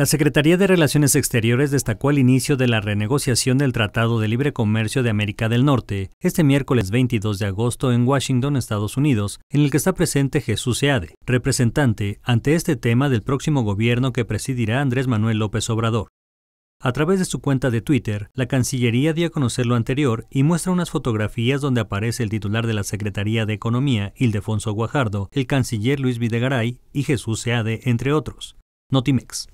La Secretaría de Relaciones Exteriores destacó el inicio de la renegociación del Tratado de Libre Comercio de América del Norte este miércoles 22 de agosto en Washington, Estados Unidos, en el que está presente Jesús Seade, representante ante este tema del próximo gobierno que presidirá Andrés Manuel López Obrador. A través de su cuenta de Twitter, la Cancillería dio a conocer lo anterior y muestra unas fotografías donde aparece el titular de la Secretaría de Economía, Ildefonso Guajardo, el canciller Luis Videgaray y Jesús Seade, entre otros. Notimex.